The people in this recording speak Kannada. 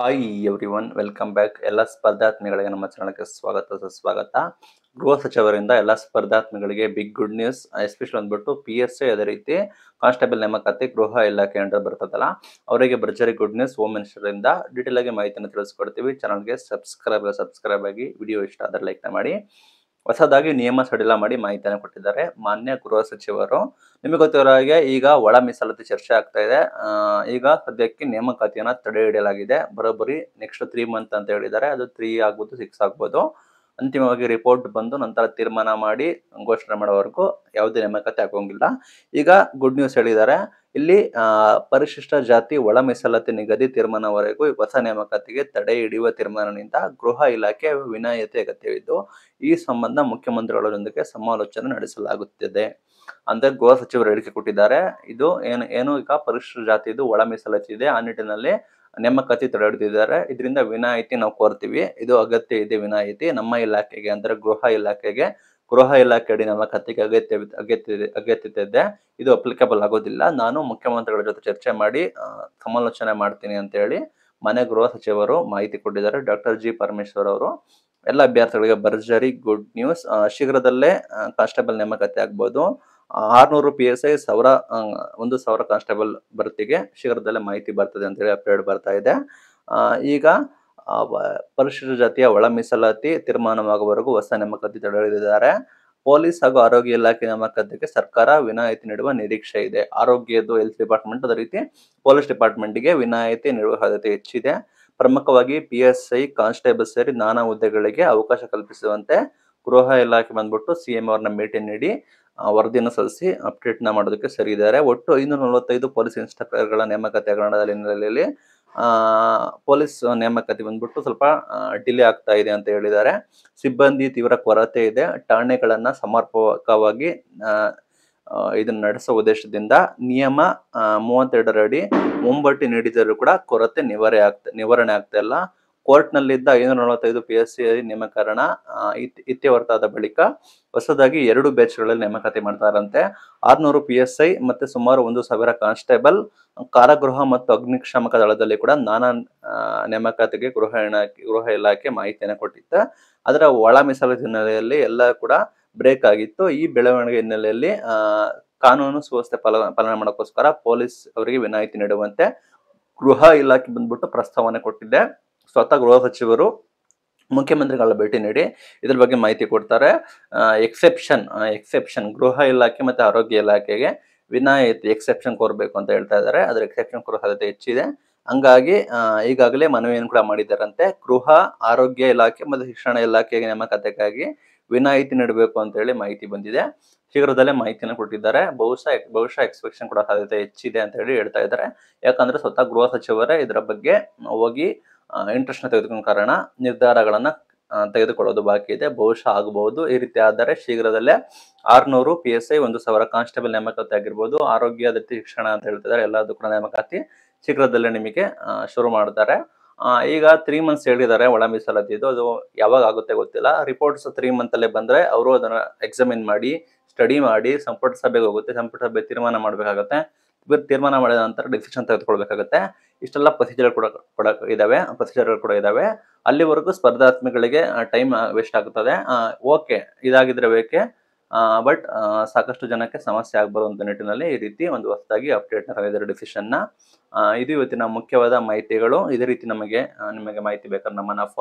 hi everyone welcome back ಎಲ್ಲ ಸ್ಪರ್ಧಾತ್ಮಿಗಳಿಗೆ ನಮ್ಮ ಚಾನಲ್ಗೆ ಸ್ವಾಗತ ಸುಸ್ವಾಗತ ಗೃಹ ಸಚಿವರಿಂದ ಎಲ್ಲ ಸ್ಪರ್ಧಾತ್ಮಿಗಳಿಗೆ ಬಿಗ್ ಗುಡ್ ನ್ಯೂಸ್ ಎಸ್ಪೆಷಲ್ ಅಂದ್ಬಿಟ್ಟು ಪಿ ಎಸ್ ಐ ಅದೇ ರೀತಿ ಕಾನ್ಸ್ಟೇಬಲ್ ನೇಮಕಾತಿ ಗೃಹ ಇಲಾಖೆ ಅಂಡರ್ ಬರ್ತದಲ್ಲ ಅವರಿಗೆ ಭರ್ಜರಿ ಗುಡ್ ನ್ಯೂಸ್ ಹೋಮ್ ಇಂದ ಡೀಟೇಲ್ ಆಗಿ ಮಾಹಿತಿಯನ್ನು ತಿಳಿಸ್ಕೊಡ್ತೀವಿ ಚಾನಲ್ಗೆ ಸಬ್ಸ್ಕ್ರೈಬ್ ಸಬ್ಸ್ಕ್ರೈಬ್ ಆಗಿ ವಿಡಿಯೋ ಇಷ್ಟ ಆದರೆ ಲೈಕ್ ಮಾಡಿ ಹೊಸದಾಗಿ ನಿಯಮ ಸಡಿಲ ಮಾಡಿ ಮಾಹಿತಿಯನ್ನು ಕೊಟ್ಟಿದ್ದಾರೆ ಮಾನ್ಯ ಗೃಹ ಸಚಿವರು ನಿಮಗೆ ಗೊತ್ತಿರೋ ಹಾಗೆ ಈಗ ಒಳ ಮೀಸಲಾತಿ ಚರ್ಚೆ ಆಗ್ತಾ ಇದೆ ಈಗ ಸದ್ಯಕ್ಕೆ ನೇಮಕಾತಿಯನ್ನು ತಡೆ ಹಿಡಿಯಲಾಗಿದೆ ಬರೋಬ್ಬರಿ ನೆಕ್ಸ್ಟ್ ತ್ರೀ ಮಂತ್ ಅಂತ ಹೇಳಿದ್ದಾರೆ ಅದು ತ್ರೀ ಆಗ್ಬೋದು ಸಿಕ್ಸ್ ಆಗ್ಬೋದು ಅಂತಿಮವಾಗಿ ರಿಪೋರ್ಟ್ ಬಂದು ನಂತರ ತೀರ್ಮಾನ ಮಾಡಿ ಘೋಷಣೆ ಮಾಡೋವರೆಗೂ ಯಾವುದೇ ನೇಮಕಾತಿ ಆಗೋಂಗಿಲ್ಲ ಈಗ ಗುಡ್ ನ್ಯೂಸ್ ಹೇಳಿದ್ದಾರೆ ಇಲ್ಲಿ ಪರಿಶಿಷ್ಟ ಜಾತಿ ಒಳ ಮೀಸಲಾತಿ ನಿಗದಿ ತೀರ್ಮಾನವರೆಗೂ ಹೊಸ ನೇಮಕಾತಿಗೆ ತಡೆ ಹಿಡಿಯುವ ತೀರ್ಮಾನದಿಂದ ಗೃಹ ಇಲಾಖೆ ವಿನಾಯಿತಿ ಅಗತ್ಯವಿದ್ದು ಈ ಸಂಬಂಧ ಮುಖ್ಯಮಂತ್ರಿಗಳೊಂದಿಗೆ ಸಮಾಲೋಚನೆ ನಡೆಸಲಾಗುತ್ತಿದೆ ಅಂದ್ರೆ ಗೃಹ ಸಚಿವರು ಹೇಳಿಕೆ ಕೊಟ್ಟಿದ್ದಾರೆ ಇದು ಏನು ಏನು ಈಗ ಪರಿಶಿಷ್ಟ ಇದು ಒಳ ಮೀಸಲಾತಿ ಇದೆ ಆ ನಿಟ್ಟಿನಲ್ಲಿ ನೇಮಕಾತಿ ತಡೆ ಹಿಡಿದಿದ್ದಾರೆ ಇದರಿಂದ ವಿನಾಯಿತಿ ನಾವು ಕೋರ್ತೀವಿ ಇದು ಅಗತ್ಯ ಇದೆ ವಿನಾಯಿತಿ ನಮ್ಮ ಇಲಾಖೆಗೆ ಅಂದ್ರೆ ಗೃಹ ಇಲಾಖೆಗೆ ಗೃಹ ಇಲಾಖೆಯಡಿ ನಮ್ಮ ಕತ್ತಿಗೆ ಅಗತ್ಯ ಅಗತ್ಯ ಅಗತ್ಯತೆ ಇದೆ ಇದು ಅಪ್ಲಿಕಬಲ್ ಆಗೋದಿಲ್ಲ ನಾನು ಮುಖ್ಯಮಂತ್ರಿಗಳ ಜೊತೆ ಚರ್ಚೆ ಮಾಡಿ ಸಮಾಲೋಚನೆ ಮಾಡ್ತೀನಿ ಅಂತ ಹೇಳಿ ಮನೆ ಗೃಹ ಸಚಿವರು ಮಾಹಿತಿ ಕೊಟ್ಟಿದ್ದಾರೆ ಡಾಕ್ಟರ್ ಜಿ ಪರಮೇಶ್ವರ್ ಅವರು ಎಲ್ಲ ಅಭ್ಯರ್ಥಿಗಳಿಗೆ ಭರ್ಜರಿ ಗುಡ್ ನ್ಯೂಸ್ ಶೀಘ್ರದಲ್ಲೇ ಕಾನ್ಸ್ಟೇಬಲ್ ನೇಮಕಾತಿ ಆಗ್ಬೋದು ಆರ್ನೂರು ಪಿ ಎಸ್ ಐ ಸಾವಿರ ಒಂದು ಸಾವಿರ ಕಾನ್ಸ್ಟೇಬಲ್ ಬರ್ತಿಗೆ ಶೀಘ್ರದಲ್ಲೇ ಮಾಹಿತಿ ಬರ್ತದೆ ಹೇಳಿ ಅಪ್ಡೇಟ್ ಬರ್ತಾ ಇದೆ ಈಗ ಪರಿಶಿಷ್ಟ ಜಾತಿಯ ಒಳ ಮೀಸಲಾತಿ ತೀರ್ಮಾನವಾಗುವವರೆಗೂ ಹೊಸ ನೇಮಕಾತಿ ತಡೆದಿದ್ದಾರೆ ಪೊಲೀಸ್ ಹಾಗೂ ಆರೋಗ್ಯ ಇಲಾಖೆ ನೇಮಕಾತಿಗೆ ಸರ್ಕಾರ ವಿನಾಯಿತಿ ನೀಡುವ ನಿರೀಕ್ಷೆ ಇದೆ ಆರೋಗ್ಯದ್ದು ಹೆಲ್ತ್ ಡಿಪಾರ್ಟ್ಮೆಂಟ್ ಅದೇ ರೀತಿ ಪೊಲೀಸ್ ಡಿಪಾರ್ಟ್ಮೆಂಟ್ಗೆ ವಿನಾಯಿತಿ ನೀಡುವ ಸಾಧ್ಯತೆ ಹೆಚ್ಚಿದೆ ಪ್ರಮುಖವಾಗಿ ಪಿ ಎಸ್ ಐ ಕಾನ್ಸ್ಟೇಬಲ್ ಸೇರಿ ನಾನಾ ಹುದ್ದೆಗಳಿಗೆ ಅವಕಾಶ ಕಲ್ಪಿಸುವಂತೆ ಗೃಹ ಇಲಾಖೆ ಬಂದ್ಬಿಟ್ಟು ಸಿ ಎಂ ಅವ್ರನ್ನ ಭೇಟಿ ನೀಡಿ ವರದಿಯನ್ನು ಸಲ್ಲಿಸಿ ಅಪ್ಡೇಟ್ನ ಮಾಡೋದಕ್ಕೆ ಸರಿ ಇದ್ದಾರೆ ಒಟ್ಟು ಐನೂರ ನಲವತ್ತೈದು ಪೊಲೀಸ್ ಇನ್ಸ್ಪೆಕ್ಟರ್ಗಳ ನೇಮಕಾತಿ ಹಗರಣದ ಹಿನ್ನೆಲೆಯಲ್ಲಿ ಪೊಲೀಸ್ ನೇಮಕಾತಿ ಬಂದ್ಬಿಟ್ಟು ಸ್ವಲ್ಪ ಡಿಲೇ ಆಗ್ತಾ ಇದೆ ಅಂತ ಹೇಳಿದ್ದಾರೆ ಸಿಬ್ಬಂದಿ ತೀವ್ರ ಕೊರತೆ ಇದೆ ಠಾಣೆಗಳನ್ನ ಸಮರ್ಪಕವಾಗಿ ಇದನ್ನ ನಡೆಸೋ ಉದ್ದೇಶದಿಂದ ನಿಯಮ ಮೂವತ್ತೆರಡರಡಿ ಮುಂಬಟ್ಟಿ ನೀಡಿದರೂ ಕೂಡ ಕೊರತೆ ನಿವಾರಣೆ ಆಗ್ತಾ ನಿವಾರಣೆ ಆಗ್ತಾ ಇಲ್ಲ ಕೋರ್ಟ್ನಲ್ಲಿದ್ದ ಐನೂರ ನಲವತ್ತೈದು ಪಿ ಎಸ್ ಸಿ ನೇಮಕರಣ ಇತ್ಯವರ್ತಾದ ಬಳಿಕ ಹೊಸದಾಗಿ ಎರಡು ಬ್ಯಾಚ್ಗಳಲ್ಲಿ ನೇಮಕಾತಿ ಮಾಡ್ತಾರಂತೆ ಆರ್ನೂರು ಪಿ ಎಸ್ ಐ ಮತ್ತೆ ಸುಮಾರು ಒಂದು ಸಾವಿರ ಕಾನ್ಸ್ಟೇಬಲ್ ಕಾರಾಗೃಹ ಮತ್ತು ಅಗ್ನಿಶಾಮಕ ದಳದಲ್ಲಿ ಕೂಡ ನಾನಾ ನೇಮಕಾತಿಗೆ ಗೃಹ ಗೃಹ ಇಲಾಖೆ ಮಾಹಿತಿಯನ್ನು ಕೊಟ್ಟಿತ್ತು ಅದರ ಒಳ ಮೀಸಲು ಹಿನ್ನೆಲೆಯಲ್ಲಿ ಎಲ್ಲ ಕೂಡ ಬ್ರೇಕ್ ಆಗಿತ್ತು ಈ ಬೆಳವಣಿಗೆ ಹಿನ್ನೆಲೆಯಲ್ಲಿ ಕಾನೂನು ಸುವ್ಯವಸ್ಥೆ ಪಾಲನೆ ಮಾಡೋಕ್ಕೋಸ್ಕರ ಪೊಲೀಸ್ ಅವರಿಗೆ ವಿನಾಯಿತಿ ನೀಡುವಂತೆ ಗೃಹ ಇಲಾಖೆ ಬಂದ್ಬಿಟ್ಟು ಪ್ರಸ್ತಾವನೆ ಕೊಟ್ಟಿದೆ ಸ್ವತಃ ಗೃಹ ಸಚಿವರು ಮುಖ್ಯಮಂತ್ರಿಗಳ ಭೇಟಿ ನೀಡಿ ಇದ್ರ ಬಗ್ಗೆ ಮಾಹಿತಿ ಕೊಡ್ತಾರೆ ಎಕ್ಸೆಪ್ಷನ್ ಎಕ್ಸೆಪ್ಷನ್ ಗೃಹ ಇಲಾಖೆ ಮತ್ತು ಆರೋಗ್ಯ ಇಲಾಖೆಗೆ ವಿನಾಯಿತಿ ಎಕ್ಸೆಪ್ಷನ್ ಕೋರ್ಬೇಕು ಅಂತ ಹೇಳ್ತಾ ಇದ್ದಾರೆ ಅದ್ರ ಎಕ್ಸೆಪ್ಷನ್ ಕೊರೋ ಸಾಧ್ಯತೆ ಹೆಚ್ಚಿದೆ ಹಂಗಾಗಿ ಈಗಾಗಲೇ ಮನವಿಯನ್ನು ಕೂಡ ಮಾಡಿದ್ದಾರಂತೆ ಗೃಹ ಆರೋಗ್ಯ ಇಲಾಖೆ ಮತ್ತು ಶಿಕ್ಷಣ ಇಲಾಖೆಗೆ ನೇಮಕತೆಗಾಗಿ ವಿನಾಯಿತಿ ನೀಡಬೇಕು ಅಂತ ಹೇಳಿ ಮಾಹಿತಿ ಬಂದಿದೆ ಶೀಘ್ರದಲ್ಲೇ ಮಾಹಿತಿಯನ್ನು ಕೊಟ್ಟಿದ್ದಾರೆ ಬಹುಶಃ ಬಹುಶಃ ಎಕ್ಸ್ಪೆಕ್ಷನ್ ಕೂಡ ಸಾಧ್ಯತೆ ಹೆಚ್ಚಿದೆ ಅಂತ ಹೇಳಿ ಹೇಳ್ತಾ ಇದ್ದಾರೆ ಯಾಕಂದ್ರೆ ಸ್ವತಃ ಗೃಹ ಸಚಿವರೇ ಇದರ ಬಗ್ಗೆ ಹೋಗಿ ಇಂಟ್ರೆಸ್ಟ್ನ ತೆಗೆದುಕೊಂಡ ಕಾರಣ ನಿರ್ಧಾರಗಳನ್ನು ತೆಗೆದುಕೊಳ್ಳೋದು ಬಾಕಿ ಇದೆ ಬಹುಶಃ ಆಗಬಹುದು ಈ ರೀತಿ ಆದರೆ ಶೀಘ್ರದಲ್ಲೇ ಆರುನೂರು ಪಿ ಎಸ್ ಐ ಒಂದು ಸಾವಿರ ಕಾನ್ಸ್ಟೇಬಲ್ ನೇಮಕಾತಿ ಆಗಿರ್ಬೋದು ಆರೋಗ್ಯ ದತ್ತಿ ಶಿಕ್ಷಣ ಅಂತ ಹೇಳ್ತಿದ್ದಾರೆ ಎಲ್ಲದೂ ಕೂಡ ನೇಮಕಾತಿ ಶೀಘ್ರದಲ್ಲೇ ನಿಮಗೆ ಶುರು ಮಾಡ್ತಾರೆ ಈಗ ತ್ರೀ ಮಂತ್ಸ್ ಹೇಳಿದ್ದಾರೆ ಒಳ ಮೀಸಲಾತಿ ಇದು ಅದು ಯಾವಾಗ ಆಗುತ್ತೆ ಗೊತ್ತಿಲ್ಲ ರಿಪೋರ್ಟ್ಸ್ ತ್ರೀ ಮಂತಲ್ಲೇ ಬಂದರೆ ಅವರು ಅದನ್ನು ಎಕ್ಸಾಮಿನ್ ಮಾಡಿ ಸ್ಟಡಿ ಮಾಡಿ ಸಂಪುಟ ಸಭೆಗೆ ಹೋಗುತ್ತೆ ಸಂಪುಟ ಸಭೆ ತೀರ್ಮಾನ ಮಾಡಬೇಕಾಗುತ್ತೆ ತೀರ್ಮಾನ ಮಾಡಿದ ನಂತರ ಡಿಸಿಷನ್ ತೆಗೆದುಕೊಳ್ಬೇಕಾಗುತ್ತೆ ಇಷ್ಟೆಲ್ಲ ಪ್ರೊಸೀಜರ್ ಕೂಡ ಕೂಡ ಇದಾವೆ ಪ್ರೊಸೀಜರ್ಗಳು ಕೂಡ ಇದಾವೆ ಅಲ್ಲಿವರೆಗೂ ಸ್ಪರ್ಧಾತ್ಮಿಗಳಿಗೆ ಟೈಮ್ ವೇಸ್ಟ್ ಆಗುತ್ತದೆ ಓಕೆ ಇದಾಗಿದ್ರೆ ಬೇಕೆ ಬಟ್ ಸಾಕಷ್ಟು ಜನಕ್ಕೆ ಸಮಸ್ಯೆ ಅಂತ ನಿಟ್ಟಿನಲ್ಲಿ ಈ ರೀತಿ ಒಂದು ಹೊಸದಾಗಿ ಅಪ್ಡೇಟ್ ಡಿಫಿಷನ್ ಡಿಸಿಷನ್ನ ಇದು ಇವತ್ತಿನ ಮುಖ್ಯವಾದ ಮಾಹಿತಿಗಳು ಇದೇ ರೀತಿ ನಮಗೆ ನಿಮಗೆ ಮಾಹಿತಿ ಬೇಕಾದ್ರೆ ನಮ್ಮನ್ನು